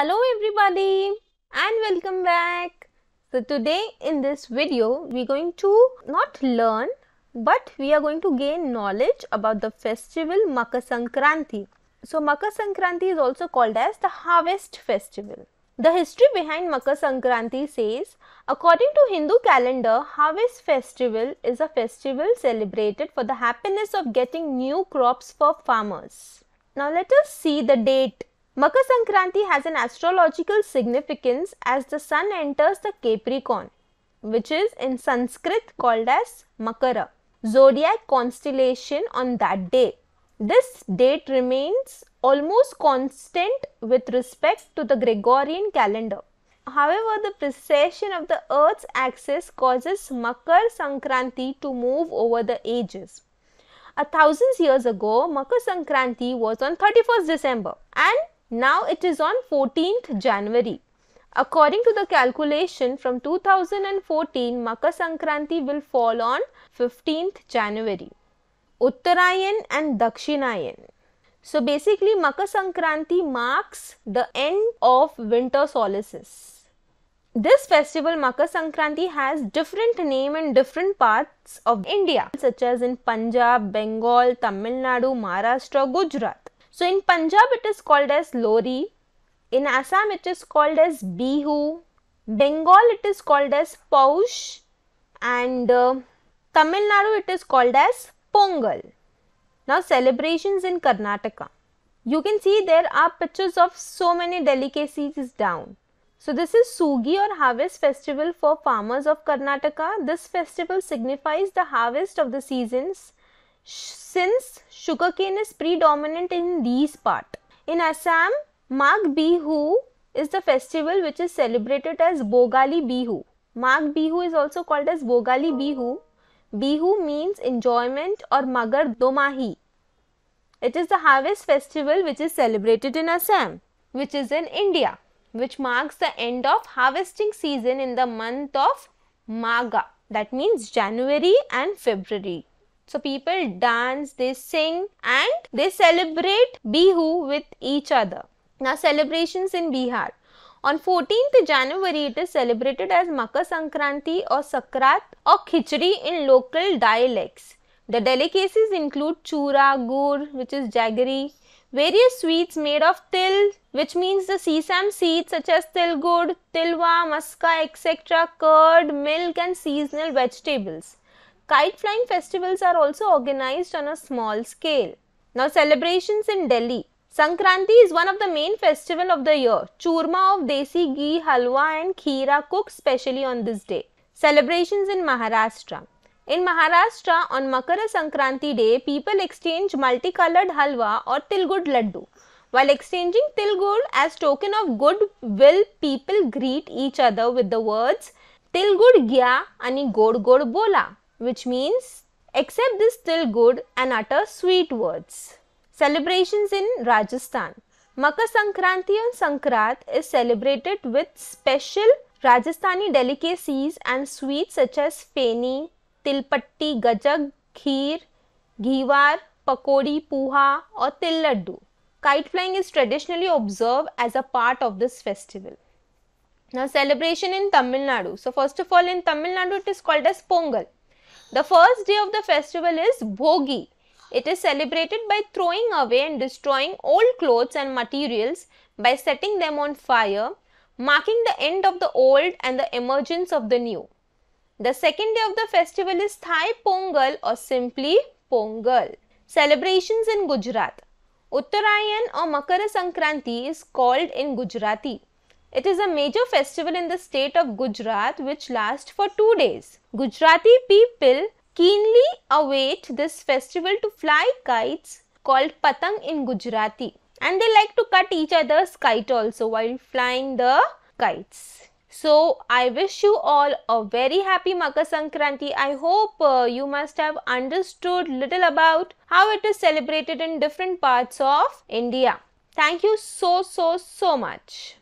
Hello everybody and welcome back. So today in this video we're going to not learn but we are going to gain knowledge about the festival Makar Sankranti. So Makar Sankranti is also called as the harvest festival. The history behind Makar Sankranti says, according to Hindu calendar, harvest festival is a festival celebrated for the happiness of getting new crops for farmers. Now let us see the date Makar Sankranti has an astrological significance as the sun enters the Capricorn, which is in Sanskrit called as Makara, zodiac constellation on that day. This date remains almost constant with respect to the Gregorian calendar. However, the precession of the Earth's axis causes Makar Sankranti to move over the ages. A thousand years ago, Makar Sankranti was on 31st December and now it is on 14th January. According to the calculation from 2014, Makar Sankranti will fall on 15th January. Uttarayan and Dakshinayan. So basically Makar Sankranti marks the end of winter solstice. This festival Makar Sankranti has different name in different parts of India such as in Punjab, Bengal, Tamil Nadu, Maharashtra, Gujarat. So in Punjab it is called as Lori, in Assam it is called as Bihu, Bengal it is called as Paush and uh, Tamil Nadu it is called as Pongal. Now celebrations in Karnataka. You can see there are pictures of so many delicacies down. So this is Sugi or harvest festival for farmers of Karnataka. This festival signifies the harvest of the seasons since sugarcane is predominant in these part. In Assam, Mag Bihu is the festival which is celebrated as Bogali Bihu. Mag Bihu is also called as Bogali Bihu. Bihu means enjoyment or Magar Domahi. It is the harvest festival which is celebrated in Assam, which is in India, which marks the end of harvesting season in the month of Maga, that means January and February. So people dance, they sing and they celebrate Bihu with each other. Now celebrations in Bihar. On 14th January, it is celebrated as Makar Sankranti or Sakrat or Khichri in local dialects. The delicacies include chura, gur, which is jaggery, various sweets made of til, which means the sesame seeds such as til gud, tilwa, muska, etc., curd, milk, and seasonal vegetables. Kite flying festivals are also organized on a small scale. Now celebrations in Delhi. Sankranti is one of the main festival of the year. Churma of desi ghee, halwa and kheera cooked specially on this day. Celebrations in Maharashtra. In Maharashtra, on Makara Sankranti day, people exchange multicolored halwa or tilgud laddu. While exchanging tilgud as token of good will, people greet each other with the words tilgud gya ani god god bola which means accept this till good and utter sweet words. Celebrations in Rajasthan Makar Sankranti on Sankrat is celebrated with special Rajasthani delicacies and sweets such as feni, tilpatti, gajak, kheer, ghiwar, pakodi, puha or til laddu. Kite flying is traditionally observed as a part of this festival. Now celebration in Tamil Nadu. So first of all in Tamil Nadu it is called as Pongal. The first day of the festival is Bhogi. It is celebrated by throwing away and destroying old clothes and materials by setting them on fire, marking the end of the old and the emergence of the new. The second day of the festival is Thai Pongal or simply Pongal. Celebrations in Gujarat. Uttarayan or Makara Sankranti is called in Gujarati. It is a major festival in the state of Gujarat which lasts for two days. Gujarati people keenly await this festival to fly kites called patang in Gujarati and they like to cut each other's kite also while flying the kites. So I wish you all a very happy Makar Sankranti. I hope uh, you must have understood little about how it is celebrated in different parts of India. Thank you so so so much.